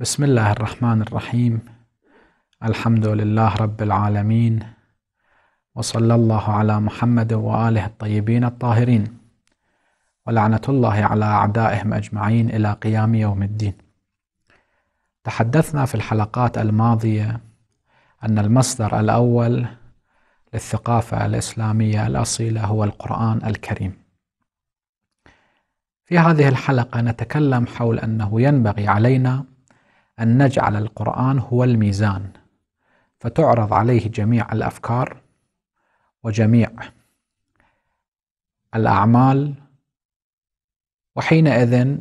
بسم الله الرحمن الرحيم الحمد لله رب العالمين وصلى الله على محمد وآله الطيبين الطاهرين ولعنة الله على أعدائهم أجمعين إلى قيام يوم الدين تحدثنا في الحلقات الماضية أن المصدر الأول للثقافة الإسلامية الأصيلة هو القرآن الكريم في هذه الحلقة نتكلم حول أنه ينبغي علينا أن نجعل القرآن هو الميزان فتعرض عليه جميع الأفكار وجميع الأعمال وحينئذ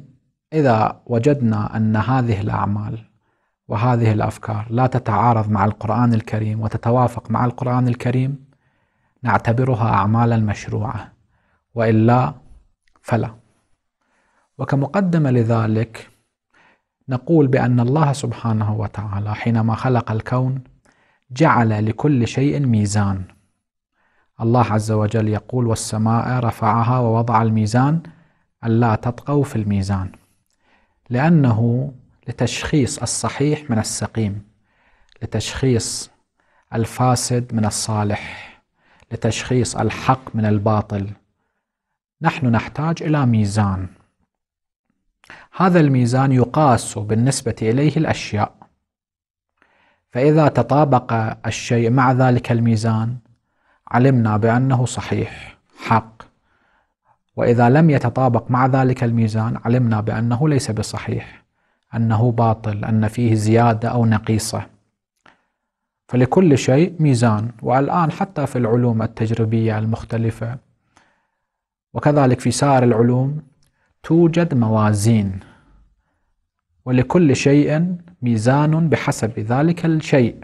إذا وجدنا أن هذه الأعمال وهذه الأفكار لا تتعارض مع القرآن الكريم وتتوافق مع القرآن الكريم نعتبرها أعمالا مشروعة وإلا فلا وكمقدمة لذلك نقول بأن الله سبحانه وتعالى حينما خلق الكون جعل لكل شيء ميزان الله عز وجل يقول والسماء رفعها ووضع الميزان ألا تطغوا في الميزان لأنه لتشخيص الصحيح من السقيم لتشخيص الفاسد من الصالح لتشخيص الحق من الباطل نحن نحتاج إلى ميزان هذا الميزان يقاس بالنسبة إليه الأشياء فإذا تطابق الشيء مع ذلك الميزان علمنا بأنه صحيح حق وإذا لم يتطابق مع ذلك الميزان علمنا بأنه ليس بصحيح أنه باطل أن فيه زيادة أو نقيصة فلكل شيء ميزان والآن حتى في العلوم التجريبية المختلفة وكذلك في سائر العلوم توجد موازين ولكل شيء ميزان بحسب ذلك الشيء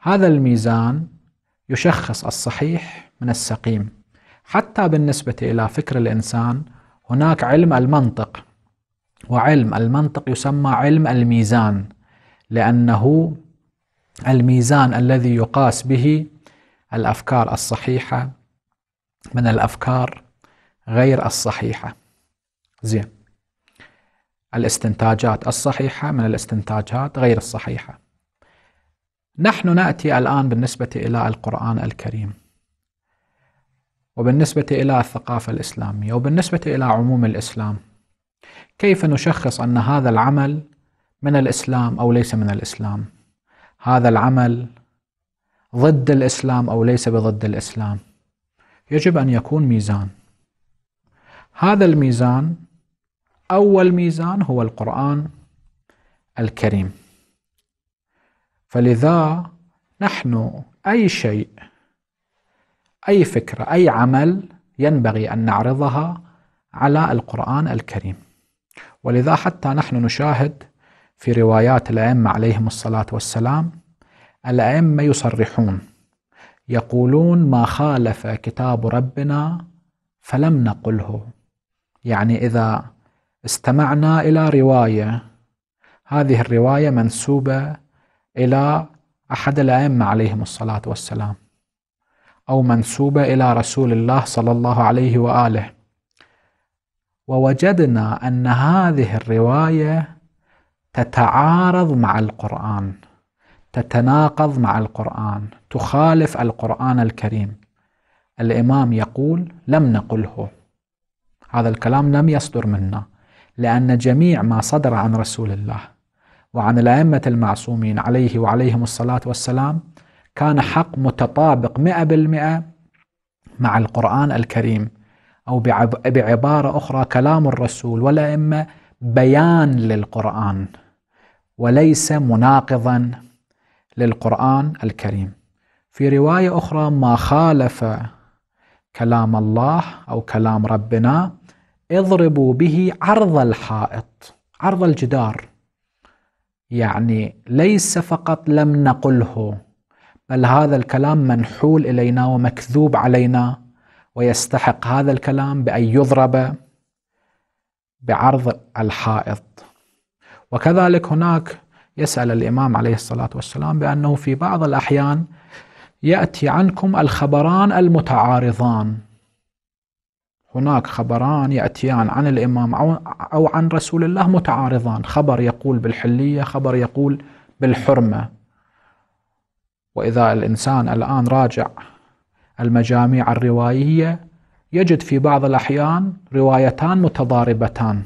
هذا الميزان يشخص الصحيح من السقيم حتى بالنسبة إلى فكر الإنسان هناك علم المنطق وعلم المنطق يسمى علم الميزان لأنه الميزان الذي يقاس به الأفكار الصحيحة من الأفكار غير الصحيحة زين الاستنتاجات الصحيحة من الاستنتاجات غير الصحيحة. نحن نأتي الآن بالنسبة إلى القرآن الكريم. وبالنسبة إلى الثقافة الإسلامية وبالنسبة إلى عموم الإسلام. كيف نشخص أن هذا العمل من الإسلام أو ليس من الإسلام؟ هذا العمل ضد الإسلام أو ليس بضد الإسلام؟ يجب أن يكون ميزان. هذا الميزان أول ميزان هو القرآن الكريم فلذا نحن أي شيء أي فكرة أي عمل ينبغي أن نعرضها على القرآن الكريم ولذا حتى نحن نشاهد في روايات الأئمة عليهم الصلاة والسلام الأئمة يصرحون يقولون ما خالف كتاب ربنا فلم نقله يعني إذا استمعنا إلى رواية هذه الرواية منسوبة إلى أحد الأئمة عليهم الصلاة والسلام أو منسوبة إلى رسول الله صلى الله عليه وآله ووجدنا أن هذه الرواية تتعارض مع القرآن تتناقض مع القرآن تخالف القرآن الكريم الإمام يقول لم نقله هذا الكلام لم يصدر منا لأن جميع ما صدر عن رسول الله وعن الأئمة المعصومين عليه وعليهم الصلاة والسلام كان حق متطابق مئة بالمئة مع القرآن الكريم أو بعبارة أخرى كلام الرسول والأئمة بيان للقرآن وليس مناقضا للقرآن الكريم في رواية أخرى ما خالف كلام الله أو كلام ربنا اضربوا به عرض الحائط عرض الجدار يعني ليس فقط لم نقله بل هذا الكلام منحول الينا ومكذوب علينا ويستحق هذا الكلام بان يضرب بعرض الحائط وكذلك هناك يسال الامام عليه الصلاه والسلام بانه في بعض الاحيان ياتي عنكم الخبران المتعارضان هناك خبران يأتيان عن الإمام أو عن رسول الله متعارضان خبر يقول بالحلية خبر يقول بالحرمة وإذا الإنسان الآن راجع المجاميع الروائية يجد في بعض الأحيان روايتان متضاربتان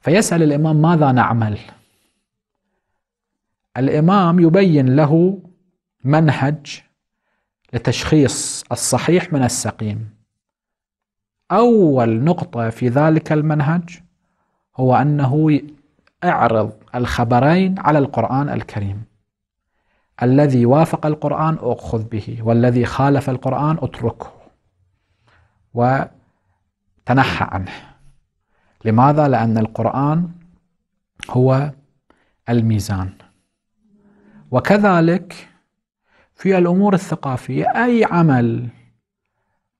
فيسأل الإمام ماذا نعمل الإمام يبين له منهج لتشخيص الصحيح من السقيم أول نقطة في ذلك المنهج هو أنه اعرض الخبرين على القرآن الكريم الذي وافق القرآن أخذ به والذي خالف القرآن أتركه وتنحى عنه لماذا؟ لأن القرآن هو الميزان وكذلك في الأمور الثقافية أي عمل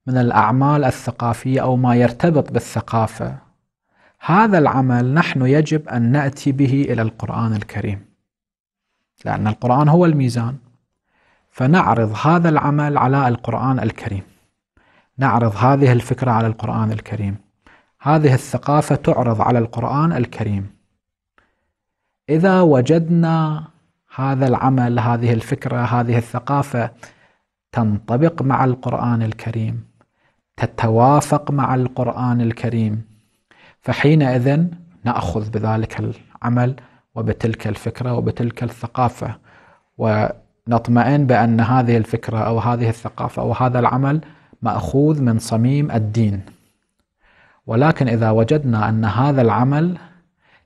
من الأعمال الثقافية أو ما يرتبط بالثقافة هذا العمل نحن يجب أن نأتي به إلى القرآن الكريم لأن القرآن هو الميزان فنعرض هذا العمل على القرآن الكريم نعرض هذه الفكرة على القرآن الكريم هذه الثقافة تعرض على القرآن الكريم إذا وجدنا هذا العمل هذه الفكرة هذه الثقافة تنطبق مع القرآن الكريم تتوافق مع القرآن الكريم فحينئذ نأخذ بذلك العمل وبتلك الفكرة وبتلك الثقافة ونطمئن بأن هذه الفكرة أو هذه الثقافة أو هذا العمل مأخوذ من صميم الدين ولكن إذا وجدنا أن هذا العمل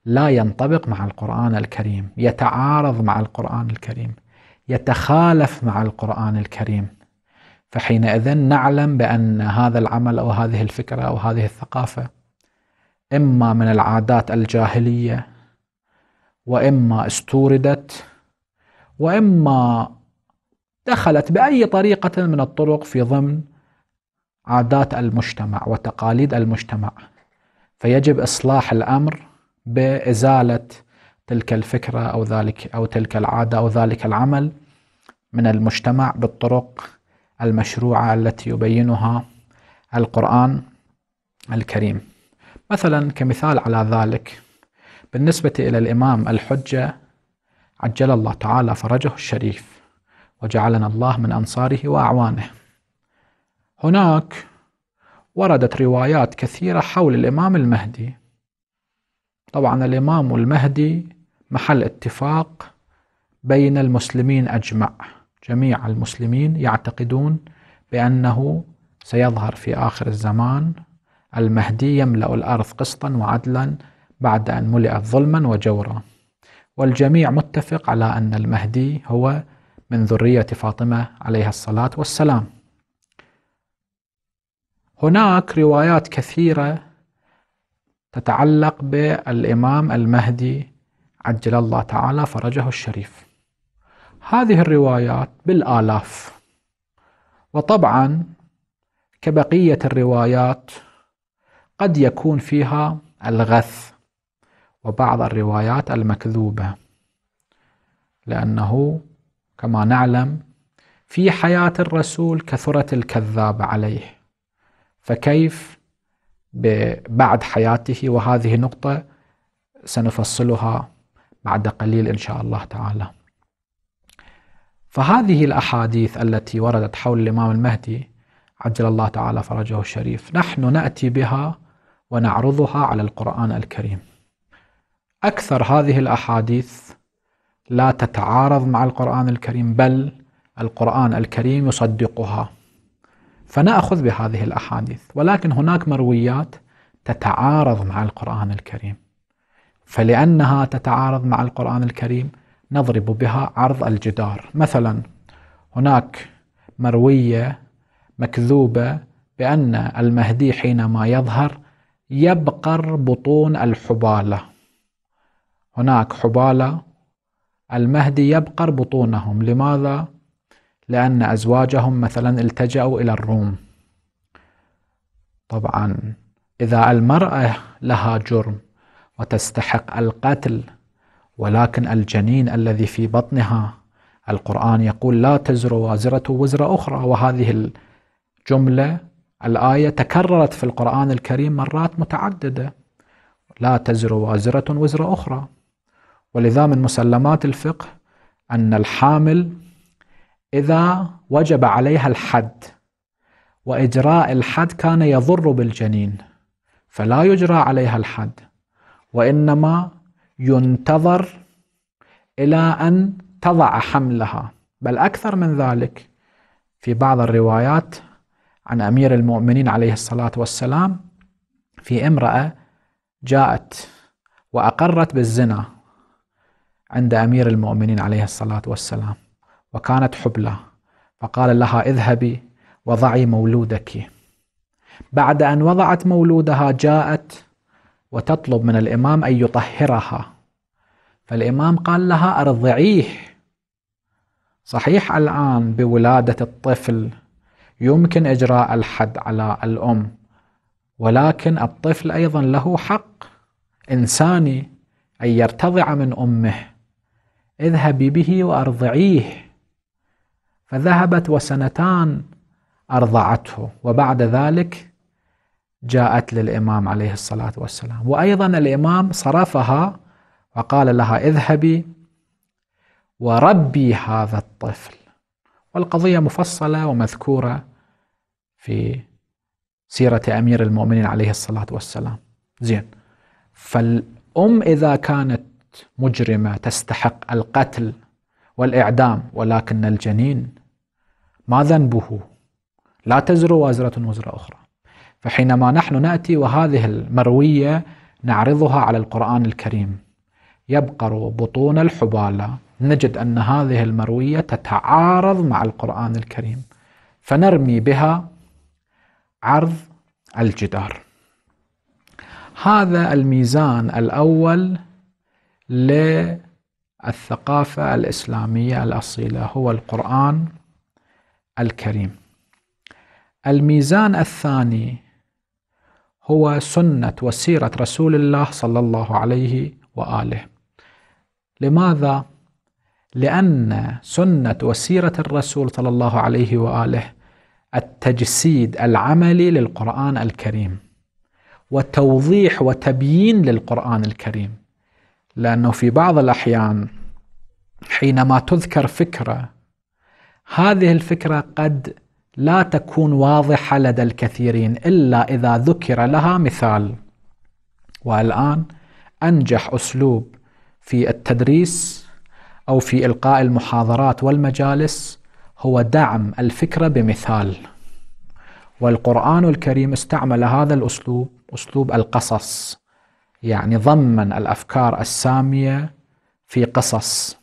لا ينطبق مع القرآن الكريم يتعارض مع القرآن الكريم يتخالف مع القرآن الكريم فحينئذ نعلم بأن هذا العمل أو هذه الفكرة أو هذه الثقافة إما من العادات الجاهلية وإما استوردت وإما دخلت بأي طريقة من الطرق في ضمن عادات المجتمع وتقاليد المجتمع فيجب إصلاح الأمر بإزالة تلك الفكرة أو ذلك أو تلك العادة أو ذلك العمل من المجتمع بالطرق المشروعة التي يبينها القرآن الكريم مثلا كمثال على ذلك بالنسبة إلى الإمام الحجة عجل الله تعالى فرجه الشريف وجعلنا الله من أنصاره وأعوانه هناك وردت روايات كثيرة حول الإمام المهدي طبعا الإمام المهدي محل اتفاق بين المسلمين أجمع جميع المسلمين يعتقدون بأنه سيظهر في آخر الزمان المهدي يملأ الأرض قسطا وعدلا بعد أن ملئت ظلما وجورا والجميع متفق على أن المهدي هو من ذرية فاطمة عليها الصلاة والسلام هناك روايات كثيرة تتعلق بالإمام المهدي عجل الله تعالى فرجه الشريف هذه الروايات بالآلاف وطبعا كبقية الروايات قد يكون فيها الغث وبعض الروايات المكذوبة لأنه كما نعلم في حياة الرسول كثرة الكذاب عليه فكيف بعد حياته وهذه نقطة سنفصلها بعد قليل إن شاء الله تعالى فهذه الأحاديث التي وردت حول الإمام المهدي عجل الله تعالى فرجه الشريف نحن نأتي بها ونعرضها على القرآن الكريم أكثر هذه الأحاديث لا تتعارض مع القرآن الكريم بل القرآن الكريم يصدقها فنأخذ بهذه الأحاديث ولكن هناك مرويات تتعارض مع القرآن الكريم فلأنها تتعارض مع القرآن الكريم نضرب بها عرض الجدار مثلا هناك مروية مكذوبة بأن المهدي حينما يظهر يبقر بطون الحبالة هناك حبالة المهدي يبقر بطونهم لماذا؟ لأن أزواجهم مثلا التجأوا إلى الروم طبعا إذا المرأة لها جرم وتستحق القتل ولكن الجنين الذي في بطنها القرآن يقول لا تزر وازرة وزر أخرى وهذه الجملة الآية تكررت في القرآن الكريم مرات متعددة لا تزر وازرة وزر أخرى ولذا من مسلمات الفقه أن الحامل إذا وجب عليها الحد وإجراء الحد كان يضر بالجنين فلا يجرى عليها الحد وإنما ينتظر إلى أن تضع حملها بل أكثر من ذلك في بعض الروايات عن أمير المؤمنين عليه الصلاة والسلام في امرأة جاءت وأقرت بالزنا عند أمير المؤمنين عليه الصلاة والسلام وكانت حبلى فقال لها اذهبي وضعي مولودك بعد أن وضعت مولودها جاءت وتطلب من الإمام أن يطهرها فالإمام قال لها أرضعيه صحيح الآن بولادة الطفل يمكن إجراء الحد على الأم ولكن الطفل أيضا له حق إنساني أن يرتضع من أمه اذهبي به وأرضعيه فذهبت وسنتان أرضعته وبعد ذلك جاءت للإمام عليه الصلاة والسلام وأيضا الإمام صرفها وقال لها اذهبي وربي هذا الطفل والقضية مفصلة ومذكورة في سيرة أمير المؤمنين عليه الصلاة والسلام زين فالأم إذا كانت مجرمة تستحق القتل والإعدام ولكن الجنين ما ذنبه لا تزر وازرة وزر أخرى فحينما نحن ناتي وهذه المرويه نعرضها على القران الكريم يبقر بطون الحباله نجد ان هذه المرويه تتعارض مع القران الكريم فنرمي بها عرض الجدار هذا الميزان الاول للثقافه الاسلاميه الاصيله هو القران الكريم الميزان الثاني هو سنة وسيرة رسول الله صلى الله عليه وآله لماذا؟ لأن سنة وسيرة الرسول صلى الله عليه وآله التجسيد العملي للقرآن الكريم وتوضيح وتبيين للقرآن الكريم لأنه في بعض الأحيان حينما تذكر فكرة هذه الفكرة قد لا تكون واضحة لدى الكثيرين إلا إذا ذكر لها مثال والآن أنجح أسلوب في التدريس أو في إلقاء المحاضرات والمجالس هو دعم الفكرة بمثال والقرآن الكريم استعمل هذا الأسلوب أسلوب القصص يعني ضمن الأفكار السامية في قصص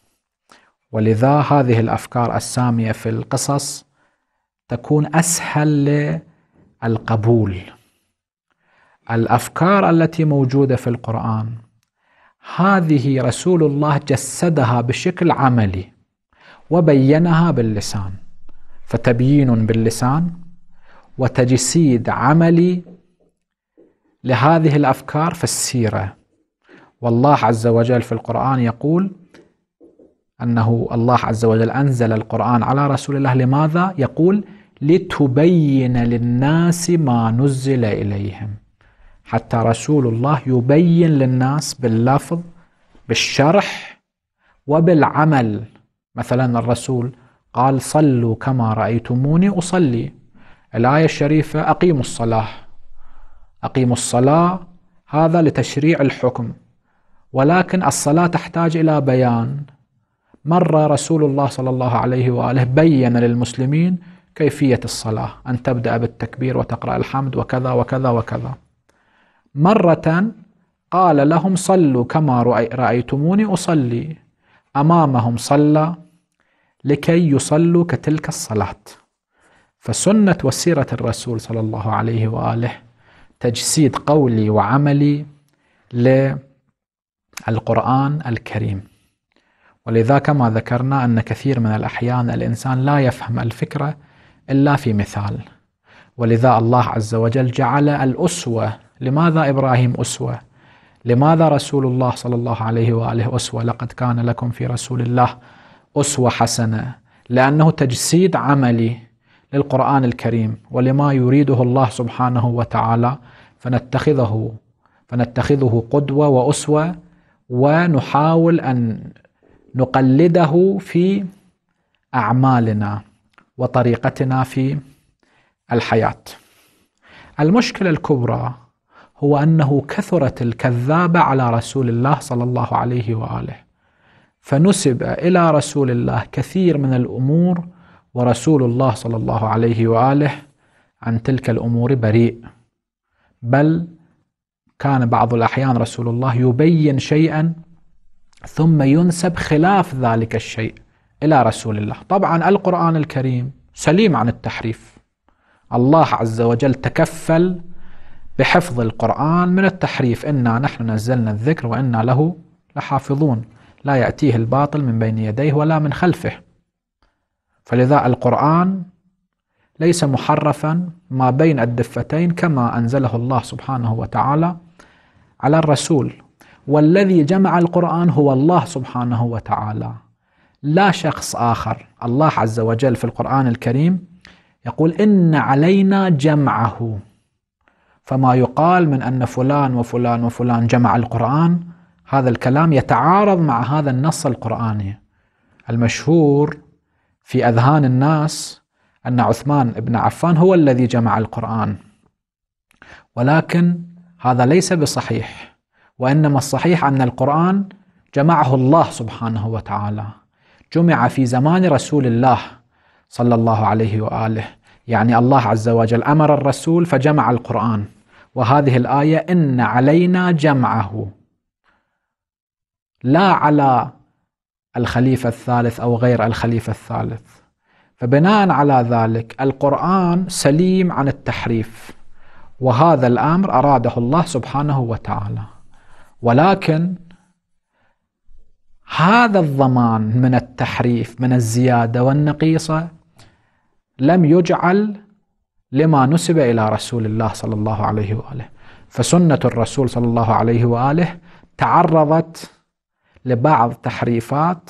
ولذا هذه الأفكار السامية في القصص تكون أسهل للقبول الأفكار التي موجودة في القرآن هذه رسول الله جسدها بشكل عملي وبينها باللسان فتبيين باللسان وتجسيد عملي لهذه الافكار في السيره والله عز وجل في القران يقول أنه الله عز وجل أنزل القرآن على رسول الله لماذا؟ يقول لتبين للناس ما نزل إليهم حتى رسول الله يبين للناس باللفظ بالشرح وبالعمل مثلا الرسول قال صلوا كما رأيتموني أصلي الآية الشريفة أقيموا الصلاة أقيموا الصلاة هذا لتشريع الحكم ولكن الصلاة تحتاج إلى بيان مر رسول الله صلى الله عليه واله بين للمسلمين كيفيه الصلاه ان تبدا بالتكبير وتقرا الحمد وكذا وكذا وكذا. مره قال لهم صلوا كما رايتموني اصلي امامهم صلى لكي يصلوا كتلك الصلاه. فسنه وسيره الرسول صلى الله عليه واله تجسيد قولي وعملي للقران الكريم. ولذا كما ذكرنا أن كثير من الأحيان الإنسان لا يفهم الفكرة إلا في مثال ولذا الله عز وجل جعل الأسوة لماذا إبراهيم أسوة؟ لماذا رسول الله صلى الله عليه وآله أسوة؟ لقد كان لكم في رسول الله أسوة حسنة لأنه تجسيد عملي للقرآن الكريم ولما يريده الله سبحانه وتعالى فنتخذه فنتخذه قدوة وأسوة ونحاول أن نقلده في اعمالنا وطريقتنا في الحياه المشكله الكبرى هو انه كثرت الكذابه على رسول الله صلى الله عليه واله فنسب الى رسول الله كثير من الامور ورسول الله صلى الله عليه واله عن تلك الامور بريء بل كان بعض الاحيان رسول الله يبين شيئا ثم ينسب خلاف ذلك الشيء إلى رسول الله طبعا القرآن الكريم سليم عن التحريف الله عز وجل تكفل بحفظ القرآن من التحريف إنا نحن نزلنا الذكر وإنا له لحافظون لا يأتيه الباطل من بين يديه ولا من خلفه فلذا القرآن ليس محرفا ما بين الدفتين كما أنزله الله سبحانه وتعالى على الرسول والذي جمع القرآن هو الله سبحانه وتعالى لا شخص آخر الله عز وجل في القرآن الكريم يقول إن علينا جمعه فما يقال من أن فلان وفلان وفلان جمع القرآن هذا الكلام يتعارض مع هذا النص القرآني المشهور في أذهان الناس أن عثمان بن عفان هو الذي جمع القرآن ولكن هذا ليس بصحيح وإنما الصحيح أن القرآن جمعه الله سبحانه وتعالى جمع في زمان رسول الله صلى الله عليه وآله يعني الله عز وجل أمر الرسول فجمع القرآن وهذه الآية إن علينا جمعه لا على الخليفة الثالث أو غير الخليفة الثالث فبناء على ذلك القرآن سليم عن التحريف وهذا الأمر أراده الله سبحانه وتعالى ولكن هذا الضمان من التحريف من الزياده والنقيصه لم يجعل لما نسب الى رسول الله صلى الله عليه واله فسنه الرسول صلى الله عليه واله تعرضت لبعض تحريفات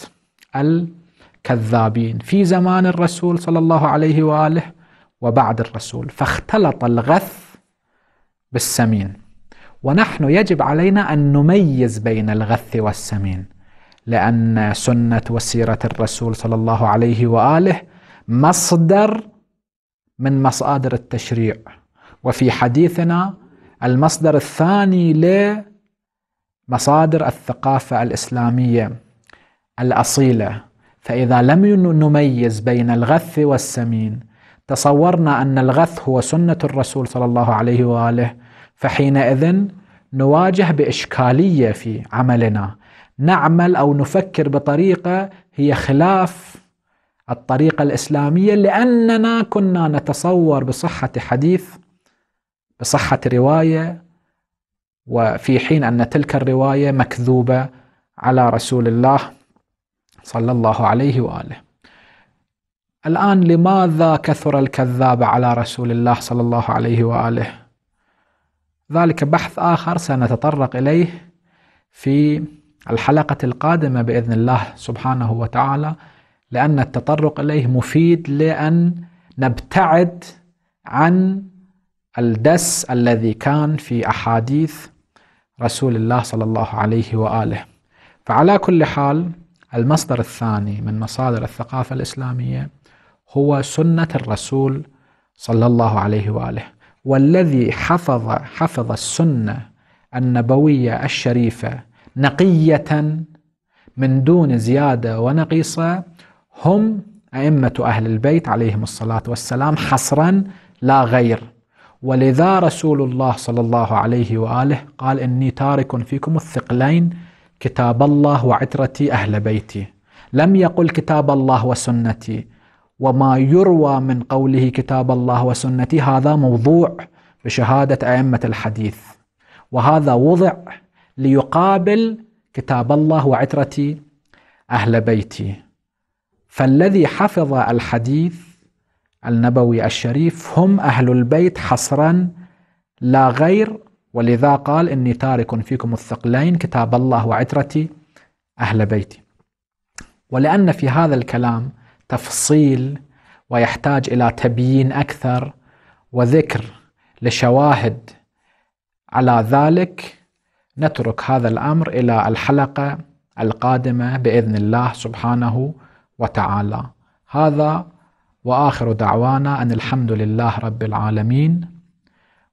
الكذابين في زمان الرسول صلى الله عليه واله وبعد الرسول فاختلط الغث بالسمين ونحن يجب علينا أن نميز بين الغث والسمين لأن سنة وسيرة الرسول صلى الله عليه وآله مصدر من مصادر التشريع وفي حديثنا المصدر الثاني لمصادر الثقافة الإسلامية الأصيلة فإذا لم نميز بين الغث والسمين تصورنا أن الغث هو سنة الرسول صلى الله عليه وآله فحينئذ نواجه باشكاليه في عملنا نعمل او نفكر بطريقه هي خلاف الطريقه الاسلاميه لاننا كنا نتصور بصحه حديث بصحه روايه وفي حين ان تلك الروايه مكذوبه على رسول الله صلى الله عليه واله. الان لماذا كثر الكذاب على رسول الله صلى الله عليه واله؟ ذلك بحث آخر سنتطرق إليه في الحلقة القادمة بإذن الله سبحانه وتعالى لأن التطرق إليه مفيد لأن نبتعد عن الدس الذي كان في أحاديث رسول الله صلى الله عليه وآله فعلى كل حال المصدر الثاني من مصادر الثقافة الإسلامية هو سنة الرسول صلى الله عليه وآله والذي حفظ حفظ السنه النبويه الشريفه نقيه من دون زياده ونقيصه هم ائمه اهل البيت عليهم الصلاه والسلام حصرا لا غير ولذا رسول الله صلى الله عليه واله قال اني تارك فيكم الثقلين كتاب الله وعترتي اهل بيتي لم يقل كتاب الله وسنتي وما يروى من قوله كتاب الله وسنتي هذا موضوع بشهادة أئمة الحديث وهذا وضع ليقابل كتاب الله وعترة أهل بيتي فالذي حفظ الحديث النبوي الشريف هم أهل البيت حصرا لا غير ولذا قال إني تارك فيكم الثقلين كتاب الله وعترتي أهل بيتي ولأن في هذا الكلام تفصيل ويحتاج الى تبيين اكثر وذكر لشواهد على ذلك نترك هذا الامر الى الحلقه القادمه باذن الله سبحانه وتعالى هذا واخر دعوانا ان الحمد لله رب العالمين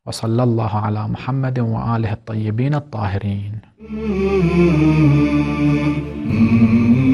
وصلى الله على محمد واله الطيبين الطاهرين. Mm-hmm. Mm-hmm.